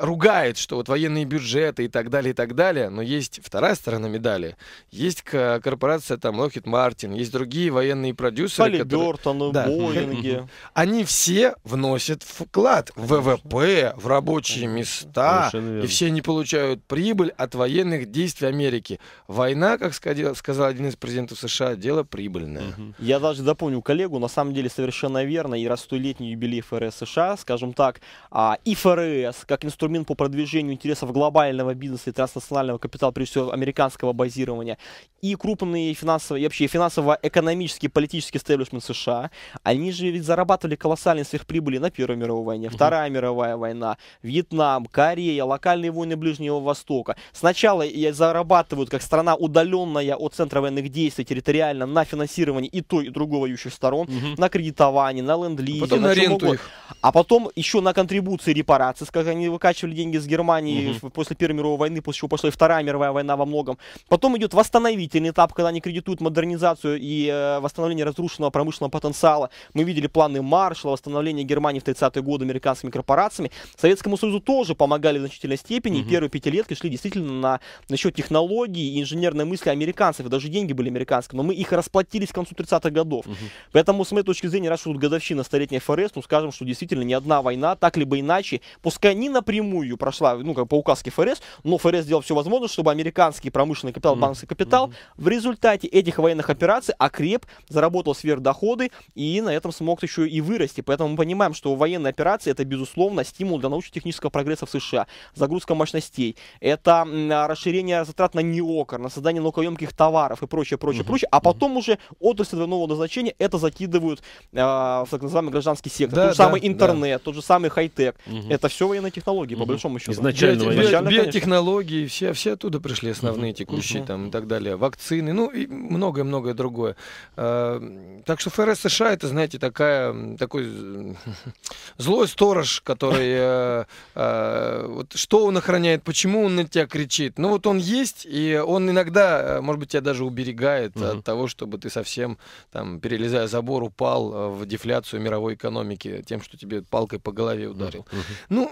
ругает, что вот военные бюджеты и так далее, и так далее, но есть вторая сторона медали. Есть корпорация там Lockheed Martin, есть другие военные продюсеры. Халибертоны, которые... да. Боинги. Они все вносят вклад в ВВП, в рабочие места, и все они получают прибыль от военных действий Америки. Война, как сказал один из президентов США, дело прибыльное. Я даже запомнил коллегу, на самом деле совершенно верно, и раз летний юбилей ФРС США, скажем так, а, и ФРС, как инструмент по продвижению интересов глобального бизнеса и транснационального капитала, прежде всего американского базирования, и крупные финансовые, и вообще финансово экономические политические стеблишмент США, они же ведь зарабатывали колоссальные своих прибыли на Первой мировой войне, угу. Вторая мировая война, Вьетнам, Корея, локальные войны Ближнего Востока. Сначала зарабатывают как страна, удаленная от центра военных действий территориально, на финансирование и той, и другой воюющих сторон, угу. на кредитовании, на ленд-лизе, а на, на ренту А потом еще на контрибуции репарации, как они выкачивали деньги с Германии угу. после Первой мировой войны, после чего пошла и Вторая мировая война во многом. Потом идет восстановительный этап, когда они кредитуют модернизацию и э, восстановление разрушенного промышленного потенциала. Мы видели планы Маршала, восстановление Германии в 30-е годы американскими корпорациями. Советскому Союзу тоже помогали в значительной степени. Угу. Первые пятилетки шли действительно на, на счет технологий и инженерной мысли американцев. Даже деньги были американские, но мы их расплатились к концу 30-х годов. Угу. Поэтому, с моей точки зрения, раз что тут годовщина столетней ФРС, ну скажем, что действительно ни одна война, так либо иначе, пускай они напрямую, напрямую прошла, ну, как по указке ФРС, но ФРС сделал все возможное, чтобы американский промышленный капитал, mm-hmm. банковский капитал mm-hmm. в результате этих военных операций окреп, заработал сверхдоходы и на этом смог еще и вырасти. Поэтому мы понимаем, что военные операции это, безусловно, стимул для научно-технического прогресса в США, загрузка мощностей, это расширение затрат на неокор, на создание наукоемких товаров и прочее, прочее, mm-hmm. прочее. А потом mm-hmm. уже отрасли двойного назначения это закидывают э, в так называемый гражданский сектор. Да, тот же да, самый интернет, да. тот же самый хай-тек. Mm-hmm. Это все военные технология технологии, по большому счету. Изначально. Би- изначально би- биотехнологии, все, все оттуда пришли, основные текущие там и так далее. Вакцины, ну и многое-многое другое. А, так что ФРС США, это, знаете, такая, такой злой сторож, который... Э, э, вот что он охраняет, почему он на тебя кричит? Ну вот он есть, и он иногда, э, может быть, тебя даже уберегает от того, чтобы ты совсем, там, перелезая забор, упал в дефляцию мировой экономики тем, что тебе палкой по голове ударил. Ну,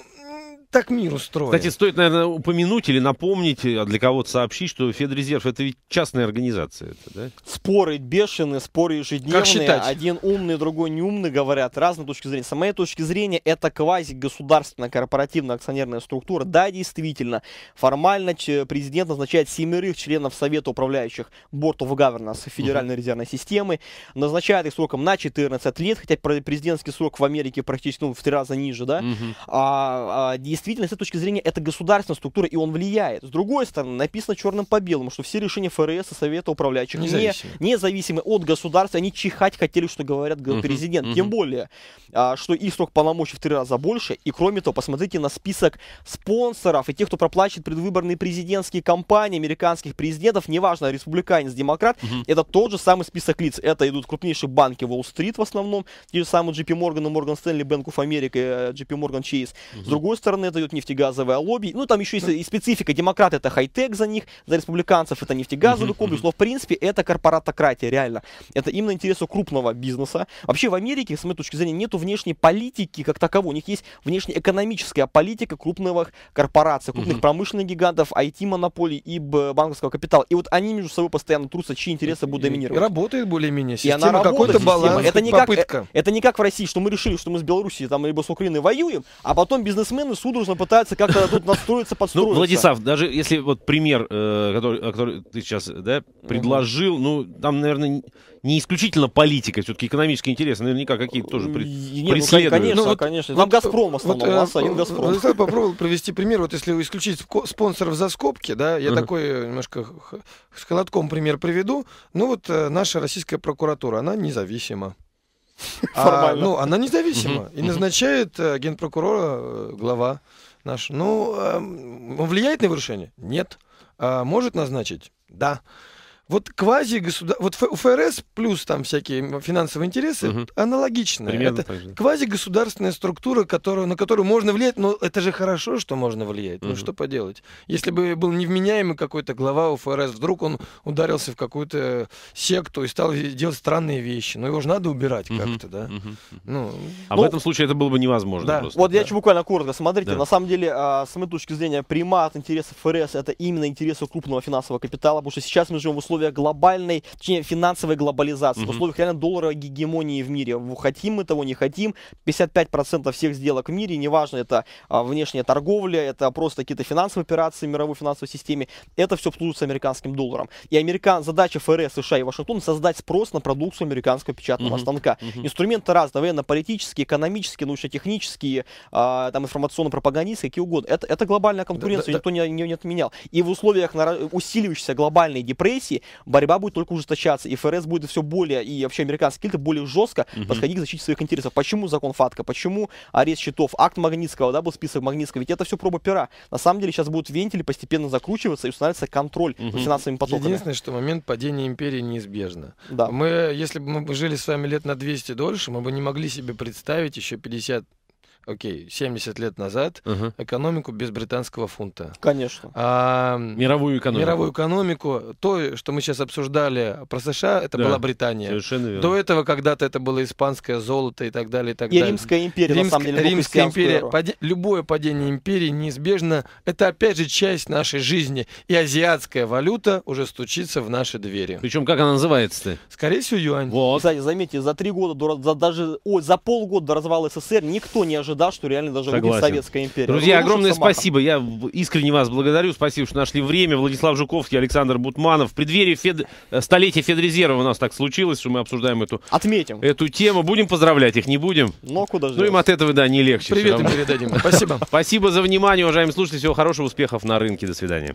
так мир устроен. Кстати, стоит, наверное, упомянуть или напомнить, а для кого-то сообщить, что Федрезерв это ведь частная организация. Это, да? Споры бешеные, споры ежедневные. Как считать? Один умный, другой неумный говорят. Разные точки зрения. С моей точки зрения, это квази-государственная корпоративная акционерная структура. Да, действительно. Формально президент назначает семерых членов Совета управляющих Board of Governance Федеральной угу. резервной системы. Назначает их сроком на 14 лет, хотя президентский срок в Америке практически ну, в три раза ниже. Да? Угу. А, а действительно, с этой точки зрения, это государственная структура, и он влияет. С другой стороны, написано черным по белому, что все решения ФРС и Совета управляющих независимы, не, независимы от государства, они чихать хотели, что говорят угу, президент. Угу. Тем более, а, что их срок полномочий в три раза больше, и кроме того, посмотрите на список спонсоров и тех, кто проплачивает предвыборные президентские кампании американских президентов, неважно, республиканец, демократ, угу. это тот же самый список лиц. Это идут крупнейшие банки Уолл-стрит в основном, те же самые JP Morgan и Morgan Stanley, Bank of America, э, JP Morgan Chase. Угу. С другой стороны, Пенсильвания дает нефтегазовое лобби. Ну, там еще есть и специфика. Демократы это хай-тек за них, за республиканцев это нефтегазовый комплекс. Но, в принципе, это корпоратократия, реально. Это именно интересы крупного бизнеса. Вообще в Америке, с моей точки зрения, нету внешней политики как таковой. У них есть внешнеэкономическая политика крупных корпораций, крупных промышленных гигантов, IT-монополий и э, банковского капитала. И вот они между собой постоянно трутся, чьи интересы будут доминировать. И работает более-менее. Система, и она какой-то баланс, это не попытка. Как, э, это не как в России, что мы решили, что мы с Белоруссией там либо с Украиной воюем, а потом бизнесмены суду нужно пытаться как-то тут настроиться, ну, подстроиться. Ну, Владислав, даже если вот пример, э, который, который ты сейчас да, предложил, угу. ну, там, наверное, не исключительно политика, все-таки экономические интересы наверняка какие-то тоже пред... Нет, ну, преследуют. конечно, ну, вот, конечно. Там вот, «Газпром» в основном, э, вот, а, один «Газпром». Владислав попробовал провести пример, вот если исключить спонсоров за скобки, да, я uh такой э, немножко с холодком пример приведу. Ну вот наша российская прокуратура, она независима. А, ну, она независима. И назначает э, генпрокурора э, глава наш. Ну, эм, влияет на его решение? Нет. А может назначить? Да. Вот квази государ... вот ФРС плюс там всякие финансовые интересы угу. аналогично. Примерно это квази государственная структура, которую, на которую можно влиять, но это же хорошо, что можно влиять. Угу. Ну что поделать? Если бы был невменяемый какой-то глава ФРС, вдруг он ударился в какую-то секту и стал делать странные вещи. Но его же надо убирать угу. как-то, да? Угу. Ну, а ну, в этом случае это было бы невозможно. Да. Просто, вот да. я очень буквально коротко. Смотрите, да. на самом деле, а, с моей точки зрения, примат интересов ФРС это именно интересы крупного финансового капитала, потому что сейчас мы живем в условиях условиях глобальной, точнее, финансовой глобализации, mm-hmm. в условиях реально доллара гегемонии в мире. Хотим мы того, не хотим. 55% всех сделок в мире, неважно, это а, внешняя торговля, это просто какие-то финансовые операции в мировой финансовой системе, это все обслуживается американским долларом. И американ... задача ФРС, США и Вашингтона создать спрос на продукцию американского печатного mm-hmm. станка. Mm-hmm. Инструменты разные, военно-политические, экономические, научно-технические, а, там информационно-пропагандистские, какие угодно. Это, это глобальная конкуренция, да, да, никто да. Не, не, не отменял. И в условиях усиливающейся глобальной депрессии борьба будет только ужесточаться, и ФРС будет все более, и вообще американские элиты более жестко угу. подходить к защите своих интересов. Почему закон ФАТКА? Почему арест счетов? Акт Магнитского, да, был список Магнитского, ведь это все проба пера. На самом деле сейчас будут вентили постепенно закручиваться и устанавливается контроль угу. за финансовыми потоками. Единственное, что момент падения империи неизбежно. Да. Мы, если бы мы жили с вами лет на 200 дольше, мы бы не могли себе представить еще 50 окей, 70 лет назад угу. экономику без британского фунта. Конечно. А, мировую экономику. Мировую экономику. То, что мы сейчас обсуждали про США, это да, была Британия. Совершенно верно. До этого когда-то это было испанское золото и так далее, и так и далее. Римская империя, Римск, на самом деле. Римская империя. Поди, любое падение империи неизбежно. Это опять же часть нашей жизни. И азиатская валюта уже стучится в наши двери. Причем как она называется-то? Скорее всего, юань. Вот. Кстати, заметьте, за три года, до, за, даже о, за полгода до развала СССР никто не ожидал да, что реально даже Согласен. Советская империя. Друзья, ну, огромное спасибо. Я искренне вас благодарю. Спасибо, что нашли время. Владислав Жуковский, Александр Бутманов. В преддверии Фед... Э, столетия Федрезерва у нас так случилось, что мы обсуждаем эту... Отметим. Эту тему. Будем поздравлять их, не будем? Ну, куда же. Ну, им от этого, да, не легче. Привет им передадим. Спасибо. Спасибо за внимание, уважаемые слушатели. Всего хорошего, успехов на рынке. До свидания.